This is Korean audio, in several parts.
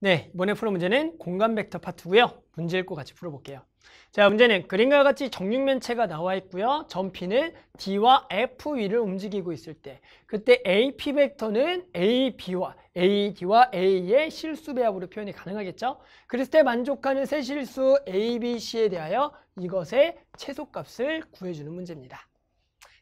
네, 이번에 풀어 문제는 공간 벡터 파트고요. 문제 읽고 같이 풀어볼게요. 자, 문제는 그림과 같이 정육면체가 나와 있고요. 점피는 D와 F 위를 움직이고 있을 때 그때 AP 벡터는 AB와 AD와 A의 실수 배합으로 표현이 가능하겠죠. 그랬을 때 만족하는 세 실수 ABC에 대하여 이것의 최소값을 구해주는 문제입니다.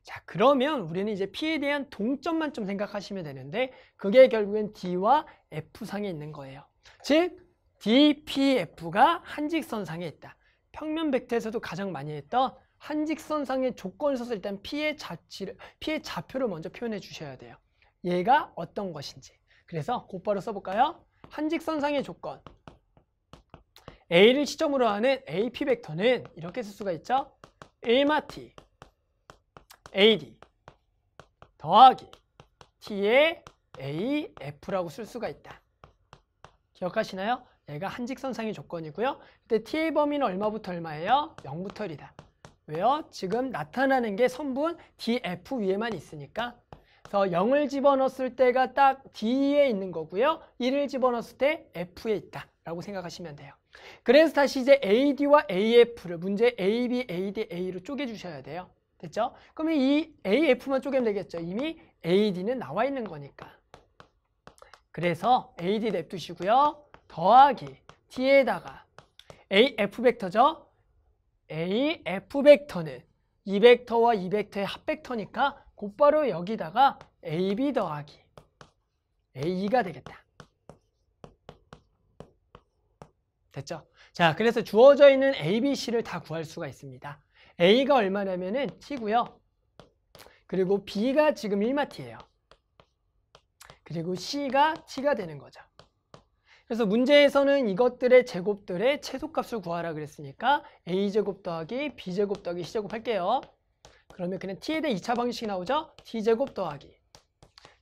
자 그러면 우리는 이제 P에 대한 동점만 좀 생각하시면 되는데 그게 결국엔 D와 F상에 있는 거예요. 즉 DPF가 한직선상에 있다. 평면 벡터에서도 가장 많이 했던 한직선상의 조건을 써서 일단 피해 자치를 피해 좌표를 먼저 표현해 주셔야 돼요. 얘가 어떤 것인지. 그래서 곧바로 써볼까요? 한직선상의 조건. A를 시점으로 하는 AP 벡터는 이렇게 쓸 수가 있죠. 1마 T AD 더하기 T에 AF라고 쓸 수가 있다. 기억하시나요? 얘가 한직선상의 조건이고요. 그때 TA 범위는 얼마부터 얼마예요? 0부터 1이다. 왜요? 지금 나타나는 게 선분 DF 위에만 있으니까 그래서 0을 집어넣었을 때가 딱 D에 있는 거고요. 1을 집어넣었을 때 F에 있다. 라고 생각하시면 돼요. 그래서 다시 이제 AD와 AF를 문제 AB, AD, A로 쪼개주셔야 돼요. 됐죠? 그러면 이 AF만 쪼개면 되겠죠. 이미 AD는 나와 있는 거니까. 그래서 AD 냅두시고요. 더하기 T에다가 AF 벡터죠. AF 벡터는 이 벡터와 이 벡터의 합 벡터니까 곧바로 여기다가 AB 더하기 AE가 되겠다. 됐죠? 자, 그래서 주어져 있는 ABC를 다 구할 수가 있습니다. A가 얼마냐면은 T고요. 그리고 B가 지금 1마티예요 그리고 C가 T가 되는 거죠. 그래서 문제에서는 이것들의 제곱들의 최소값을 구하라 그랬으니까 A제곱 더하기 B제곱 더하기 C제곱 할게요. 그러면 그냥 T에 대해 2차 방식이 나오죠. T제곱 더하기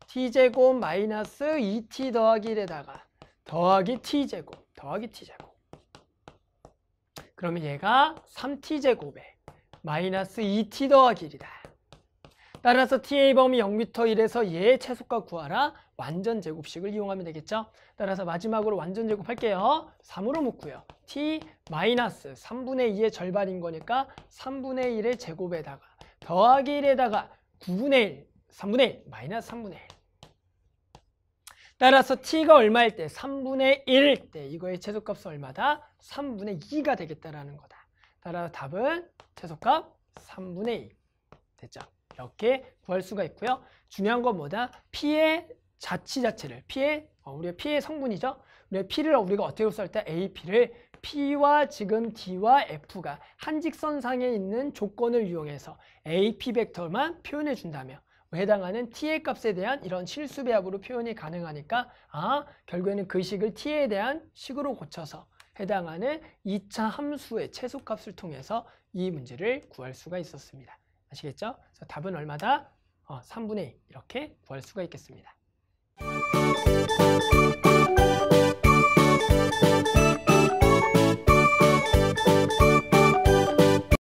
T제곱 마이너스 2T 더하기 1에다가 더하기 T제곱 더하기 T제곱 그러면 얘가 3T제곱에 마이너스 2T 더하기 1이다. 따라서 T의 범위 0m 1에서 얘의 최소값 구하라. 완전 제곱식을 이용하면 되겠죠? 따라서 마지막으로 완전 제곱할게요. 3으로 묶고요. t 마이너스 3분의 2의 절반인 거니까 3분의 1의 제곱에다가 더하기 1에다가 9분의 1, 3분의 1, 마이너스 3분의 1. 따라서 t가 얼마일 때 3분의 1일 때 이거의 최소값은 얼마다? 3분의 2가 되겠다라는 거다. 따라서 답은 최소값 3분의 2 됐죠? 이렇게 구할 수가 있고요. 중요한 건 뭐다? p의 자치 자체를 P의 어, 우리의 피의 성분이죠. 우리의 P를 우리가 어떻게 흡수할 때 AP를 P와 지금 D와 F가 한 직선상에 있는 조건을 이용해서 AP 벡터만 표현해 준다면 뭐 해당하는 t의 값에 대한 이런 실수배합으로 표현이 가능하니까 아 결국에는 그 식을 t에 대한 식으로 고쳐서 해당하는 2차 함수의 최소값을 통해서 이 문제를 구할 수가 있었습니다. 아시겠죠? 그래서 답은 얼마다? 어, 3분의 2 이렇게 구할 수가 있겠습니다. you.